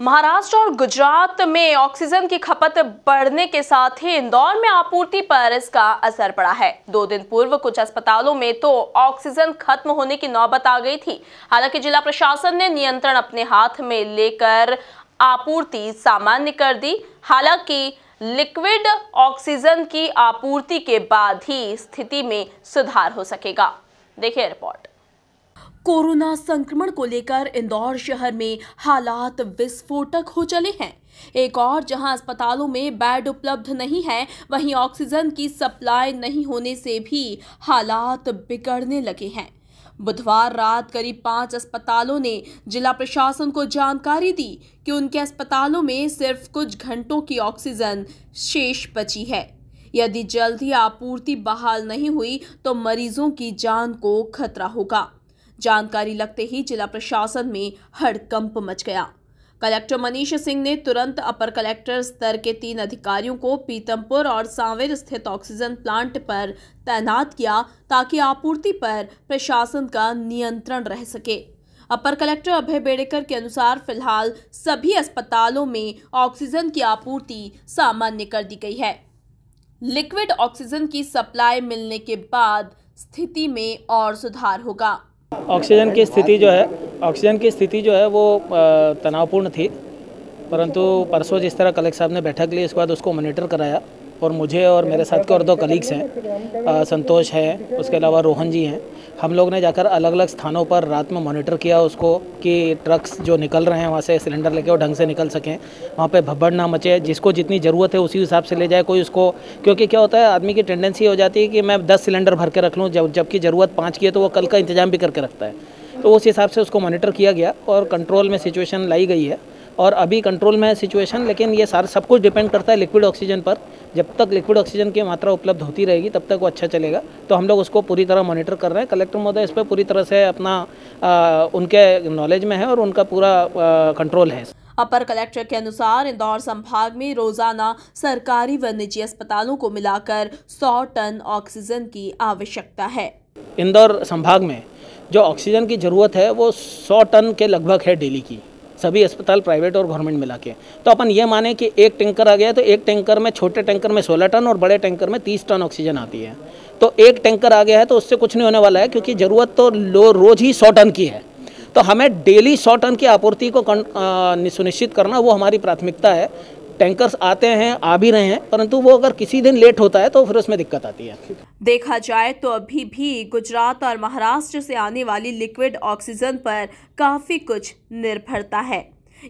महाराष्ट्र और गुजरात में ऑक्सीजन की खपत बढ़ने के साथ ही इंदौर में आपूर्ति पर इसका असर पड़ा है दो दिन पूर्व कुछ अस्पतालों में तो ऑक्सीजन खत्म होने की नौबत आ गई थी हालांकि जिला प्रशासन ने नियंत्रण अपने हाथ में लेकर आपूर्ति सामान्य कर दी हालांकि लिक्विड ऑक्सीजन की आपूर्ति के बाद ही स्थिति में सुधार हो सकेगा देखिए रिपोर्ट कोरोना संक्रमण को लेकर इंदौर शहर में हालात विस्फोटक हो चले हैं एक और जहां अस्पतालों में बेड उपलब्ध नहीं है वहीं ऑक्सीजन की सप्लाई नहीं होने से भी हालात बिगड़ने लगे हैं बुधवार रात करीब पाँच अस्पतालों ने जिला प्रशासन को जानकारी दी कि उनके अस्पतालों में सिर्फ कुछ घंटों की ऑक्सीजन शेष बची है यदि जल्द ही आपूर्ति बहाल नहीं हुई तो मरीजों की जान को खतरा होगा जानकारी लगते ही जिला प्रशासन में हड़कंप मच गया कलेक्टर मनीष सिंह ने तुरंत अपर कलेक्टर स्तर के तीन अधिकारियों को पीतमपुर और सांवेर स्थित ऑक्सीजन प्लांट पर तैनात किया ताकि आपूर्ति पर प्रशासन का नियंत्रण रह सके अपर कलेक्टर अभय बेड़ेकर के अनुसार फिलहाल सभी अस्पतालों में ऑक्सीजन की आपूर्ति सामान्य कर दी गई है लिक्विड ऑक्सीजन की सप्लाई मिलने के बाद स्थिति में और सुधार होगा ऑक्सीजन की स्थिति जो है ऑक्सीजन की स्थिति जो है वो तनावपूर्ण थी परंतु परसों जिस तरह कलेक्ट साहब ने बैठक ली इसके बाद उसको मॉनिटर कराया और मुझे और मेरे साथ के और दो कलीग्स हैं संतोष है उसके अलावा रोहन जी हैं हम लोग ने जाकर अलग अलग स्थानों पर रात में मॉनिटर किया उसको कि ट्रक्स जो निकल रहे हैं वहाँ से सिलेंडर लेके वो ढंग से निकल सकें वहाँ पे भब्बड़ ना मचे जिसको जितनी ज़रूरत है उसी हिसाब से ले जाए कोई उसको क्योंकि क्या होता है आदमी की टेंडेंसी हो जाती है कि मैं दस सिलेंडर भर के रख लूँ जब जबकि ज़रूरत पाँच की है तो वो कल का इंतजाम भी करके रखता है तो उस हिसाब से उसको मॉनिटर किया गया और कंट्रोल में सिचुएशन लाई गई है और अभी कंट्रोल में है सिचुएशन लेकिन ये सारा सब कुछ डिपेंड करता है लिक्विड ऑक्सीजन पर जब तक लिक्विड ऑक्सीजन की मात्रा उपलब्ध होती रहेगी तब तक वो अच्छा चलेगा तो हम लोग उसको पूरी तरह मॉनिटर कर रहे हैं कलेक्टर महोदय इस पर पूरी तरह से अपना आ, उनके नॉलेज में है और उनका पूरा कंट्रोल है अपर कलेक्टर के अनुसार इंदौर संभाग में रोजाना सरकारी व निजी अस्पतालों को मिलाकर सौ टन ऑक्सीजन की आवश्यकता है इंदौर संभाग में जो ऑक्सीजन की ज़रूरत है वो सौ टन के लगभग है डेली की सभी अस्पताल प्राइवेट और गवर्नमेंट मिला के तो अपन ये माने कि एक टैंकर आ गया तो एक टैंकर में छोटे टैंकर में सोलह टन और बड़े टैंकर में तीस टन ऑक्सीजन आती है तो एक टैंकर आ गया है तो उससे कुछ नहीं होने वाला है क्योंकि ज़रूरत तो लो रोज़ ही सौ टन की है तो हमें डेली सौ टन की आपूर्ति को सुनिश्चित करना वो हमारी प्राथमिकता है टैंकर्स आते हैं आ भी रहे हैं परंतु वो अगर किसी दिन लेट होता है तो फिर उसमें दिक्कत आती है देखा जाए तो अभी भी गुजरात और महाराष्ट्र से आने वाली लिक्विड ऑक्सीजन पर काफ़ी कुछ निर्भरता है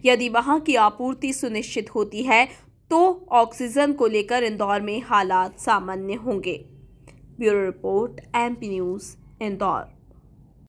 यदि वहाँ की आपूर्ति सुनिश्चित होती है तो ऑक्सीजन को लेकर इंदौर में हालात सामान्य होंगे bureau report M news Indore